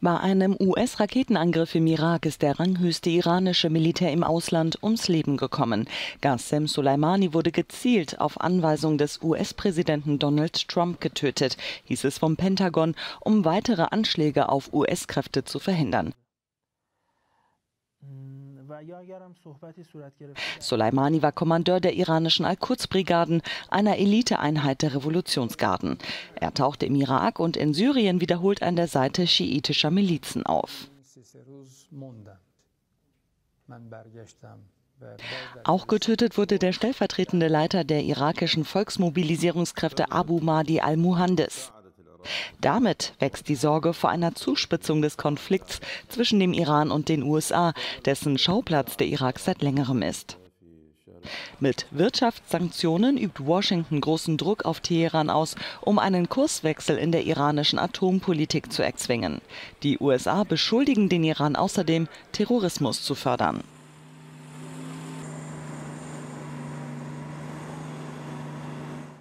Bei einem US-Raketenangriff im Irak ist der ranghöchste iranische Militär im Ausland ums Leben gekommen. Gassem Soleimani wurde gezielt auf Anweisung des US-Präsidenten Donald Trump getötet, hieß es vom Pentagon, um weitere Anschläge auf US-Kräfte zu verhindern. Soleimani war Kommandeur der iranischen Al-Quds-Brigaden, einer Eliteeinheit der Revolutionsgarden. Er tauchte im Irak und in Syrien wiederholt an der Seite schiitischer Milizen auf. Auch getötet wurde der stellvertretende Leiter der irakischen Volksmobilisierungskräfte Abu Mahdi al-Muhandis. Damit wächst die Sorge vor einer Zuspitzung des Konflikts zwischen dem Iran und den USA, dessen Schauplatz der Irak seit längerem ist. Mit Wirtschaftssanktionen übt Washington großen Druck auf Teheran aus, um einen Kurswechsel in der iranischen Atompolitik zu erzwingen. Die USA beschuldigen den Iran außerdem, Terrorismus zu fördern.